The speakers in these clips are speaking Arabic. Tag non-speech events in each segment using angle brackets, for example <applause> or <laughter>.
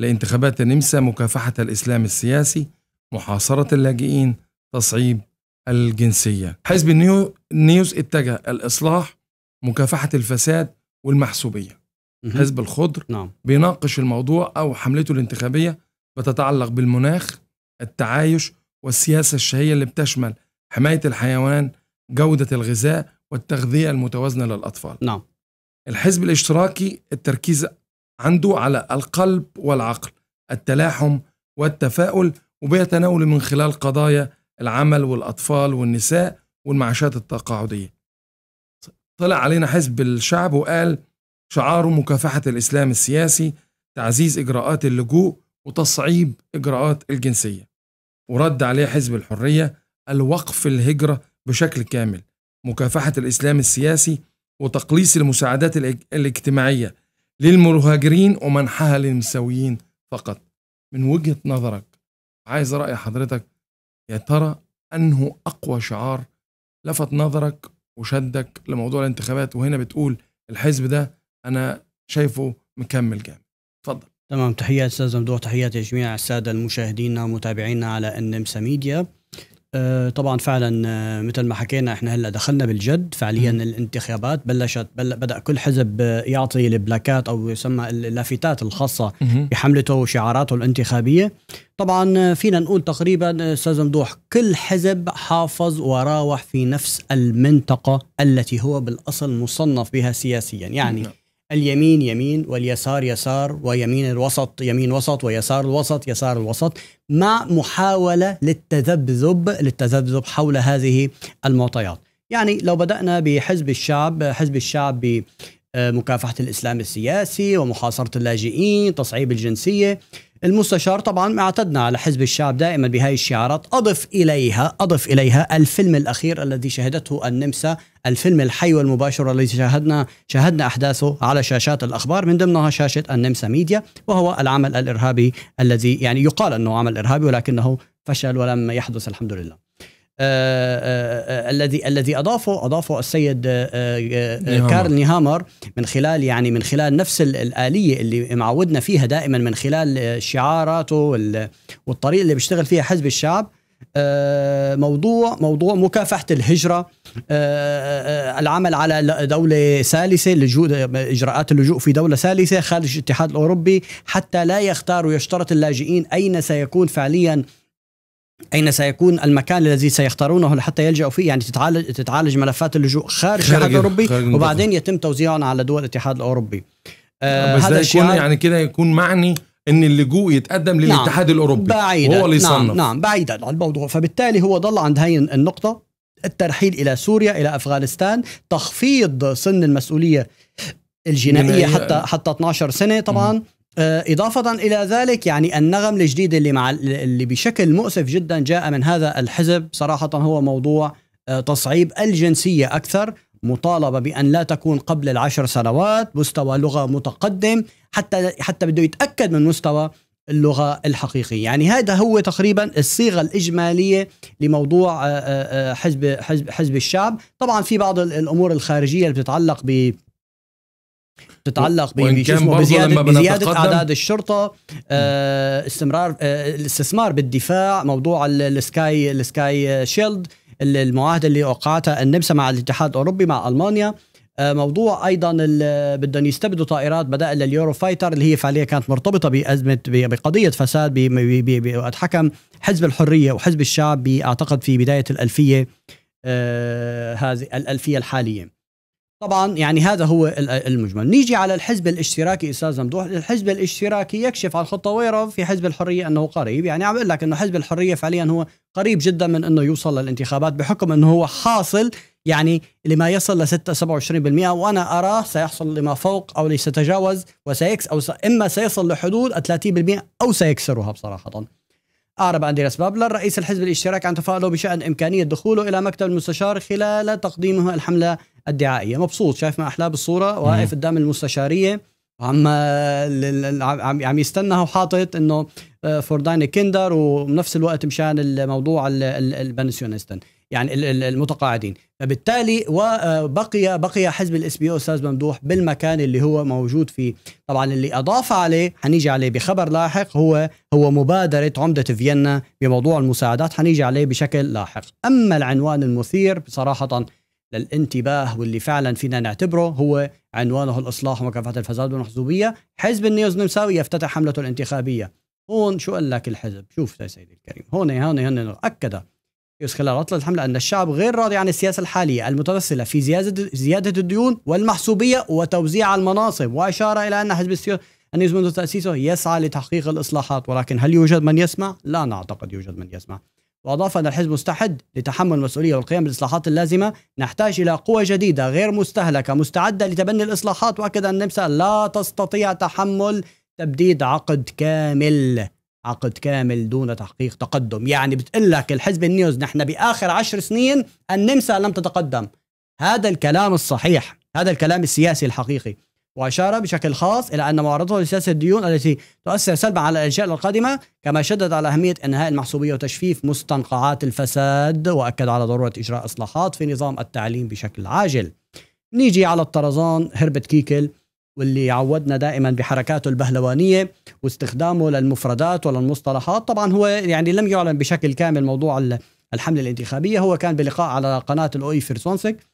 لانتخابات النمسا مكافحة الإسلام السياسي محاصرة اللاجئين تصعيب الجنسية حزب النيو نيوز اتجه الإصلاح مكافحة الفساد والمحسوبية حزب الخضر نعم. بيناقش الموضوع أو حملته الانتخابية بتتعلق بالمناخ التعايش والسياسة الشهية اللي بتشمل حماية الحيوان جودة الغذاء والتغذية المتوازنة للأطفال نعم الحزب الاشتراكي التركيز عنده على القلب والعقل التلاحم والتفاؤل وبيتناول من خلال قضايا العمل والأطفال والنساء والمعاشات التقاعدية طلع علينا حزب الشعب وقال شعاره مكافحة الإسلام السياسي تعزيز إجراءات اللجوء وتصعيب إجراءات الجنسية ورد عليه حزب الحرية الوقف الهجرة بشكل كامل مكافحة الإسلام السياسي وتقليص المساعدات الاجتماعية للمهاجرين ومنحها للمساويين فقط من وجهه نظرك عايز راي حضرتك يا ترى انه اقوى شعار لفت نظرك وشدك لموضوع الانتخابات وهنا بتقول الحزب ده انا شايفه مكمل جامد اتفضل تمام تحيات استاذ ممدوح تحيات جميع الساده المشاهدين ومتابعينا على النمسا ميديا آه، طبعا فعلا آه، مثل ما حكينا احنا هلا دخلنا بالجد فعليا م. الانتخابات بلشت بل بدا كل حزب آه، يعطي البلاكات او يسمى اللافتات الخاصه م. بحملته وشعاراته الانتخابيه طبعا فينا نقول تقريبا استاذ مدوح كل حزب حافظ وراوح في نفس المنطقه التي هو بالاصل مصنف بها سياسيا يعني م. نعم. اليمين يمين واليسار يسار ويمين الوسط يمين وسط ويسار الوسط يسار الوسط مع محاولة للتذبذب للتذبذب حول هذه المعطيات يعني لو بدأنا بحزب الشعب حزب الشعب آه، مكافحه الاسلام السياسي ومحاصره اللاجئين، تصعيب الجنسيه، المستشار طبعا اعتدنا على حزب الشعب دائما بهاي الشعارات اضف اليها اضف اليها الفيلم الاخير الذي شهدته النمسا الفيلم الحي والمباشر الذي شاهدنا شاهدنا احداثه على شاشات الاخبار من ضمنها شاشه النمسا ميديا وهو العمل الارهابي الذي يعني يقال انه عمل ارهابي ولكنه فشل ولم يحدث الحمد لله آه، آه، آه، الذي الذي اضافه اضافه السيد كارل نيهامر من خلال يعني من خلال نفس الاليه اللي معودنا فيها دائما من خلال شعاراته والطريقه اللي بيشتغل فيها حزب الشعب موضوع موضوع مكافحه الهجره العمل على دوله ثالثه لجوء اجراءات اللجوء في دوله ثالثه خارج الاتحاد الاوروبي حتى لا يختار ويشترط اللاجئين اين سيكون فعليا اين سيكون المكان الذي سيختارونه لحتى يلجأوا فيه يعني تتعالج تتعالج ملفات اللجوء خارج الاتحاد الاوروبي وبعدين يتم توزيعهم على دول الاتحاد الاوروبي آه بس هذا الشيء يكون يعني كده يكون معني ان اللجوء يتقدم نعم، للاتحاد نعم الاوروبي بعيدة هو اللي نعم، يصنف نعم, نعم بعيدا عن الموضوع فبالتالي هو ضل عند هاي النقطه الترحيل الى سوريا الى افغانستان تخفيض سن المسؤوليه الجنائيه حتى حتى 12 سنه طبعا م. آه، إضافة إلى ذلك يعني النغم الجديد اللي مع اللي بشكل مؤسف جدا جاء من هذا الحزب صراحة هو موضوع آه، تصعيب الجنسية أكثر مطالبة بأن لا تكون قبل العشر سنوات مستوى لغة متقدم حتى حتى بده يتأكد من مستوى اللغة الحقيقية يعني هذا هو تقريبا الصيغة الإجمالية لموضوع آه، حزب حزب حزب الشعب طبعا في بعض الأمور الخارجية اللي بتتعلق ب تتعلق بزيادة, أعداد الشرطة آه، استمرار آه، الاستثمار بالدفاع موضوع السكاي السكاي شيلد المعاهدة اللي أوقعتها النمسا مع الاتحاد الأوروبي مع ألمانيا آه، موضوع ايضا بدهم يستبدوا طائرات بدائل لليورو فايتر اللي هي فعليا كانت مرتبطه بازمه بقضيه فساد وقت حكم حزب الحريه وحزب الشعب اعتقد في بدايه الالفيه هذه الالفيه الحاليه. طبعا يعني هذا هو المجمل نيجي على الحزب الاشتراكي استاذ ممدوح الحزب الاشتراكي يكشف عن خطه ويرى في حزب الحريه انه قريب يعني عم اقول لك انه حزب الحريه فعليا هو قريب جدا من انه يوصل للانتخابات بحكم انه هو حاصل يعني لما يصل ل 6 27% وانا اراه سيحصل لما فوق او سيتجاوز وسيكس او س... اما سيصل لحدود 30% او سيكسرها بصراحه أعرب عندي الاسباب للرئيس الحزب الاشتراكي عن تفاؤله بشأن إمكانية دخوله إلى مكتب المستشار خلال تقديمه الحملة الدعائيه مبسوط شايف ما احلاه بالصوره واقف قدام المستشاريه وعم عم عم يستناها وحاطط انه فور داين كيندر وبنفس الوقت مشان الموضوع البنسيونستن يعني المتقاعدين فبالتالي وبقي آه، بقي حزب الاس بي او استاذ ممدوح بالمكان اللي هو موجود فيه طبعا اللي اضاف عليه حنيجي عليه بخبر لاحق هو هو مبادره عمده فيينا بموضوع المساعدات حنيجي عليه بشكل لاحق اما العنوان المثير بصراحه للانتباه واللي فعلا فينا نعتبره هو عنوانه الإصلاح ومكافحة الفساد والمحزوبية حزب النيوز النمساوي يفتتح حملته الانتخابية هون شو قال لك الحزب شوف يا سيدي الكريم هون هون هون أكد يوسف خلال عطلة الحملة أن الشعب غير راضي عن السياسة الحالية المتمثلة في زيادة زيادة الديون والمحسوبية وتوزيع المناصب وأشار إلى أن حزب النيوز منذ تأسيسه يسعى لتحقيق الإصلاحات ولكن هل يوجد من يسمع؟ لا نعتقد يوجد من يسمع وأضاف أن الحزب مستعد لتحمل المسؤولية والقيام بالإصلاحات اللازمة نحتاج إلى قوى جديدة غير مستهلكة مستعدة لتبني الإصلاحات وأكد أن النمسا لا تستطيع تحمل تبديد عقد كامل عقد كامل دون تحقيق تقدم يعني بتقول لك الحزب النيوز نحن بآخر عشر سنين النمسا لم تتقدم هذا الكلام الصحيح هذا الكلام السياسي الحقيقي وأشار بشكل خاص إلى أن معارضته لسياسة الديون التي تؤثر سلبا على الأجيال القادمة كما شدد على أهمية إنهاء المحسوبية وتجفيف مستنقعات الفساد وأكد على ضرورة إجراء إصلاحات في نظام التعليم بشكل عاجل نيجي على الطرزان هربت كيكل واللي عودنا دائما بحركاته البهلوانيه واستخدامه للمفردات وللمصطلحات طبعا هو يعني لم يعلن بشكل كامل موضوع الحمله الانتخابيه هو كان بلقاء على قناه الاوي فيرسونسك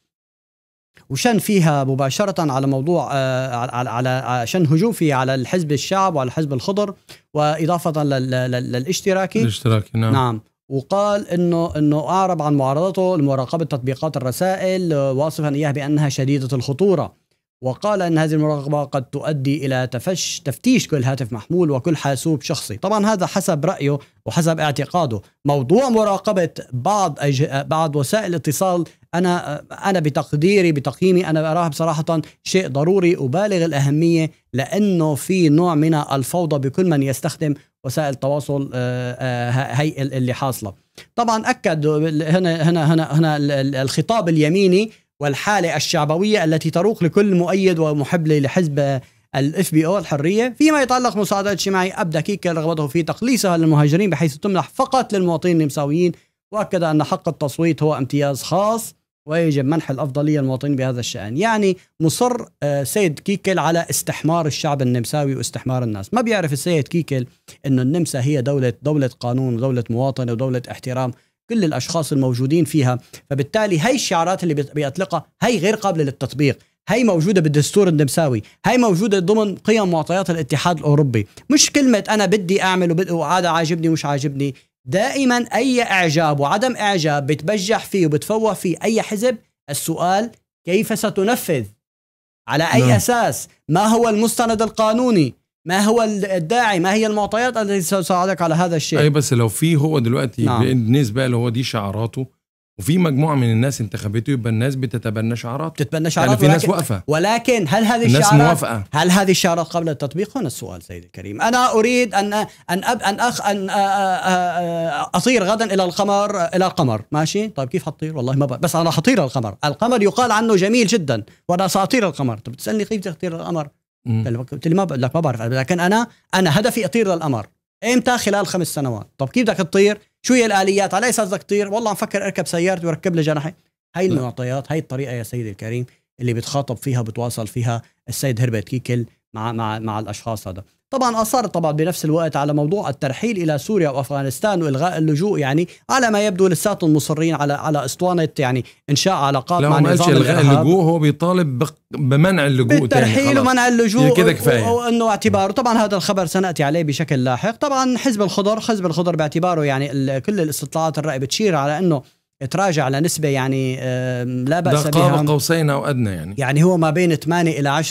وشن فيها مباشرة على موضوع آه، على على آه، شن هجوم فيها على الحزب الشعب وعلى الحزب الخضر وإضافة للاشتراكي الاشتراكي نعم نعم وقال انه انه اعرب عن معارضته لمراقبه تطبيقات الرسائل آه، واصفا اياها بانها شديده الخطوره وقال أن هذه المراقبة قد تؤدي إلى تفش تفتيش كل هاتف محمول وكل حاسوب شخصي طبعا هذا حسب رأيه وحسب اعتقاده موضوع مراقبة بعض أج... بعض وسائل الاتصال أنا أنا بتقديري بتقييمي أنا أراها بصراحة شيء ضروري أبالغ الأهمية لأنه في نوع من الفوضى بكل من يستخدم وسائل التواصل آه، آه، هي اللي حاصله طبعا اكد هنا هنا هنا هنا الخطاب اليميني والحالة الشعبوية التي تروق لكل مؤيد ومحب لحزب الاف بي او الحريه فيما يتعلق مساعدة اجتماعي ابدى كيكا رغبته في تقليصها للمهاجرين بحيث تمنح فقط للمواطنين النمساويين واكد ان حق التصويت هو امتياز خاص ويجب منح الافضليه للمواطنين بهذا الشان يعني مصر آه، سيد كيكل على استحمار الشعب النمساوي واستحمار الناس ما بيعرف السيد كيكل انه النمسا هي دوله دوله قانون ودوله مواطنه ودوله احترام كل الاشخاص الموجودين فيها فبالتالي هي الشعارات اللي بيطلقها هي غير قابله للتطبيق هي موجوده بالدستور النمساوي هي موجوده ضمن قيم معطيات الاتحاد الاوروبي مش كلمه انا بدي اعمل وهذا عاجبني ومش عاجبني دائما اي اعجاب وعدم اعجاب بتبجح فيه وبتفوه فيه اي حزب السؤال كيف ستنفذ على اي لا. نعم. اساس ما هو المستند القانوني ما هو الداعي ما هي المعطيات التي ستساعدك على هذا الشيء اي بس لو في هو دلوقتي نعم. بالنسبه اللي هو دي شعاراته وفي مجموعه من الناس انتخبته يبقى الناس بتتبنى شعارات بتتبنى شعارات يعني في ناس واقفه ولكن هل هذه الناس الشعارات موافقة. هل هذه الشعارات قبل التطبيق هنا السؤال سيدي الكريم انا اريد ان ان أب ان أخ ان اطير غدا الى القمر الى القمر ماشي طيب كيف حطير والله ما بقى. بس انا حطير القمر القمر يقال عنه جميل جدا وانا ساطير القمر طب تسالني كيف تطير القمر قلت لي ما بقول لك ما بعرف لكن انا انا هدفي اطير للقمر امتى خلال خمس سنوات طب كيف بدك تطير شو هي الاليات على اساس بدك تطير والله عم فكر اركب سيارتي واركب لي جناحي هي المعطيات هي الطريقه يا سيدي الكريم اللي بتخاطب فيها بتواصل فيها السيد هربت كيكل مع مع مع الاشخاص هذا طبعا أصر طبعا بنفس الوقت على موضوع الترحيل إلى سوريا وأفغانستان وإلغاء اللجوء يعني على ما يبدو لساتهم المصرين على على اسطوانه يعني انشاء علاقات مع نظام الغاء اللجوء هو بيطالب بمنع اللجوء بالترحيل ومنع يعني اللجوء كده كفايه وانه اعتباره طبعا هذا الخبر سناتي عليه بشكل لاحق طبعا حزب الخضر حزب الخضر باعتباره يعني كل الاستطلاعات الراي بتشير على انه تراجع لنسبة يعني لا بأس بها قاب قوسين أو أدنى يعني يعني هو ما بين 8 إلى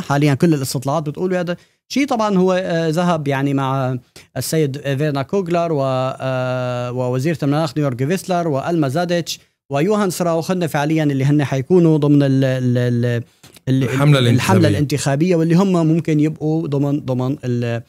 10% حاليا كل الاستطلاعات بتقول هذا شيء طبعا هو آه، ذهب يعني مع السيد فيرنا كوغلر آه، ووزيرة المناخ نيورج فيسلر والما زاديتش ويوهان سراوخ فعليا اللي هن حيكونوا ضمن الـ الـ الـ الحملة الانتخابية. الحملة الانتخابية واللي هم ممكن يبقوا ضمن ضمن الـ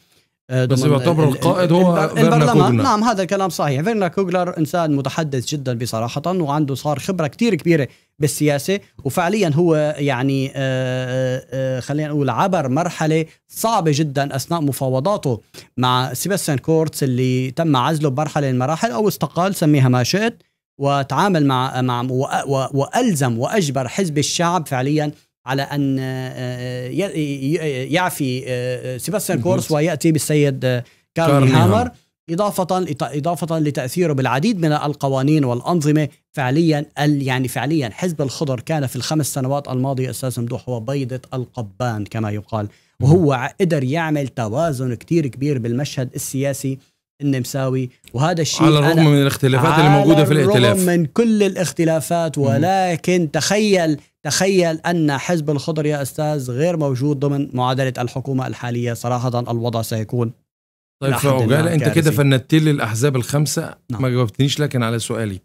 آه، بس يعتبر القائد هو البرلمان نعم هذا الكلام صحيح فيرنا كوغلر انسان متحدث جدا بصراحه وعنده صار خبره كثير كبيره بالسياسه وفعليا هو يعني آه، آه، آه، خلينا نقول عبر مرحله صعبه جدا اثناء مفاوضاته مع سيباستيان كورتس اللي تم عزله بمرحله من المراحل او استقال سميها ما شئت وتعامل مع مع والزم واجبر حزب الشعب فعليا على ان يعفي سيباستيان كورس وياتي بالسيد كارل هامر إضافة إضافة لتأثيره بالعديد من القوانين والأنظمة فعليا يعني فعليا حزب الخضر كان في الخمس سنوات الماضيه استاذ ممدوح هو بيضه القبان كما يقال وهو قدر يعمل توازن كتير كبير بالمشهد السياسي النمساوي وهذا الشيء على الرغم من الاختلافات اللي موجوده في الائتلاف من كل الاختلافات ولكن تخيل تخيل ان حزب الخضر يا استاذ غير موجود ضمن معادله الحكومه الحاليه صراحه الوضع سيكون طيب فعقال انت كده فندت لي الاحزاب الخمسه نعم. ما جاوبتنيش لكن على سؤالي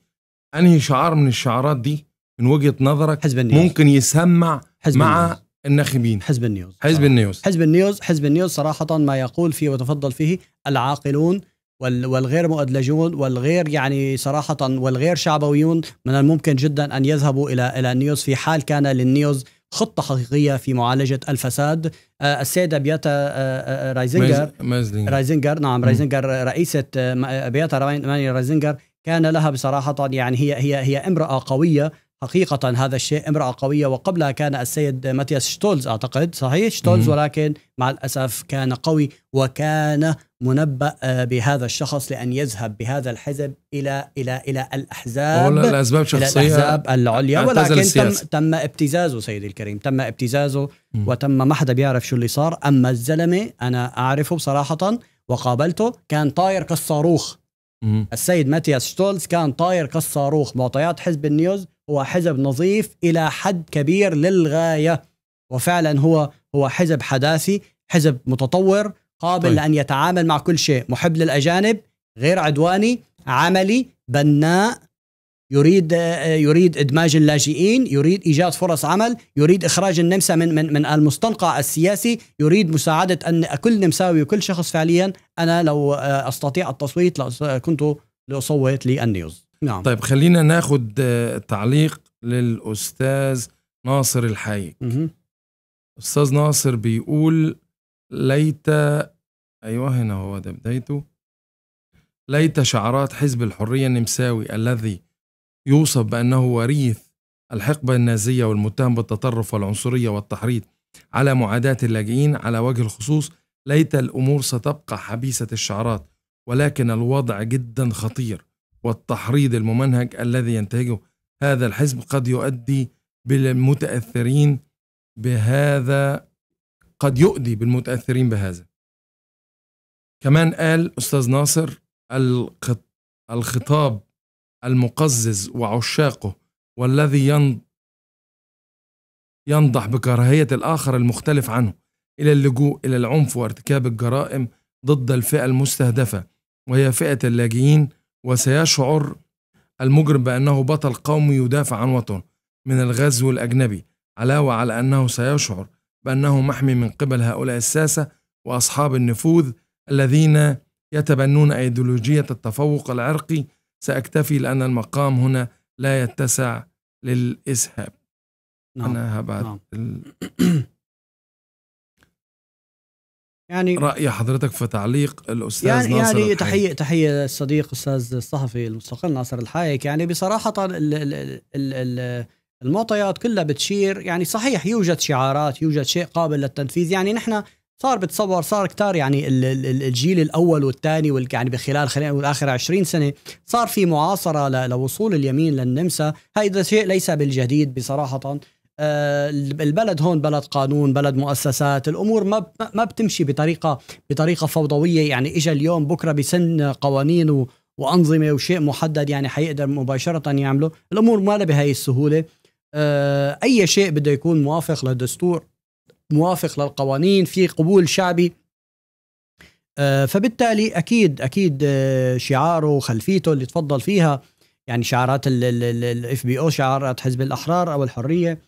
انهي شعار من الشعارات دي من وجهه نظرك حزب النيوز. ممكن يسمع حزب مع النيوز. الناخبين حزب النيوز حزب النيوز حزب النيوز حزب النيوز صراحه ما يقول فيه وتفضل فيه العاقلون والغير مؤدلجون والغير يعني صراحه والغير شعبويون من الممكن جدا ان يذهبوا الى الى النيوز في حال كان للنيوز خطه حقيقيه في معالجه الفساد آه، السيده بياتا آه، آه، رايزنجر رايزنجر نعم رايزنجر رئيسه بياتا ماني رايزنجر كان لها بصراحه يعني هي هي هي امراه قويه حقيقة هذا الشيء امرأة قوية وقبلها كان السيد ماتياس شتولز أعتقد صحيح شتولز ولكن مع الأسف كان قوي وكان منبأ آه، بهذا الشخص لأن يذهب بهذا الحزب إلى إلى إلى الأحزاب الأسباب شخصية الأحزاب العليا ولكن تم, تم ابتزازه سيدي الكريم تم ابتزازه مم. وتم ما حدا بيعرف شو اللي صار أما الزلمة أنا أعرفه بصراحة وقابلته كان طاير كالصاروخ السيد ماتياس شتولز كان طاير كالصاروخ معطيات حزب النيوز هو حزب نظيف إلى حد كبير للغاية وفعلا هو هو حزب حداثي حزب متطور قابل طيب. لأن يتعامل مع كل شيء محب للأجانب غير عدواني عملي بناء يريد آه، يريد ادماج اللاجئين، يريد ايجاد فرص عمل، يريد اخراج النمسا من من من المستنقع السياسي، يريد مساعده ان كل نمساوي وكل شخص فعليا انا لو آه، استطيع التصويت آه، كنت لاصوت للنيوز. نعم. طيب خلينا ناخذ تعليق للاستاذ ناصر الحايك. استاذ ناصر بيقول ليت ايوه هنا هو ده بدايته ليت شعارات حزب الحريه النمساوي الذي يوصف بأنه وريث الحقبة النازية والمتهم بالتطرف والعنصرية والتحريض على معاداة اللاجئين على وجه الخصوص ليت الأمور ستبقى حبيسة الشعرات ولكن الوضع جدا خطير والتحريض الممنهج الذي ينتهجه هذا الحزب قد يؤدي بالمتأثرين بهذا قد يؤدي بالمتأثرين بهذا كمان قال أستاذ ناصر الخطاب المقزز وعشاقه والذي ينضح بكراهية الآخر المختلف عنه إلى اللجوء إلى العنف وارتكاب الجرائم ضد الفئة المستهدفة وهي فئة اللاجئين وسيشعر المجرم بأنه بطل قومي يدافع عن وطنه من الغزو الأجنبي علاوة على أنه سيشعر بأنه محمي من قبل هؤلاء الساسة وأصحاب النفوذ الذين يتبنون أيديولوجية التفوق العرقي سأكتفي لأن المقام هنا لا يتسع للإسهاب نعم. أنا هبعت نعم. ال... <clears throat> يعني رأي حضرتك في تعليق الأستاذ يعني, يعني ناصر يعني الحايك. تحية تحية الصديق أستاذ الصحفي المستقل ناصر الحايك يعني بصراحة ال ال ال ال المعطيات كلها بتشير يعني صحيح يوجد شعارات يوجد شيء قابل للتنفيذ يعني نحن صار بتصور صار كتار يعني الجيل الاول والثاني يعني بخلال خلينا نقول اخر 20 سنه صار في معاصره لوصول اليمين للنمسا، هذا شيء ليس بالجديد بصراحه آه، البلد هون بلد قانون بلد مؤسسات الامور ما ما بتمشي بطريقه بطريقه فوضويه يعني اجى اليوم بكره بسن قوانين وانظمه وشيء محدد يعني حيقدر مباشره يعمله الامور ما لها بهي السهوله آه، اي شيء بده يكون موافق للدستور موافق للقوانين في قبول شعبي آه، فبالتالي اكيد اكيد آه، شعاره وخلفيته اللي تفضل فيها يعني شعارات الاف بي او شعارات حزب الاحرار او الحريه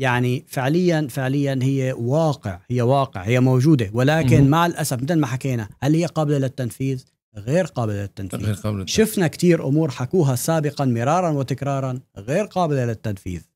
يعني فعليا فعليا هي واقع هي واقع هي موجوده ولكن مع الاسف مثل ما حكينا هل هي قابله للتنفيذ؟ غير قابله للتنفيذ غير قابلة شفنا كثير امور حكوها سابقا مرارا وتكرارا غير قابله للتنفيذ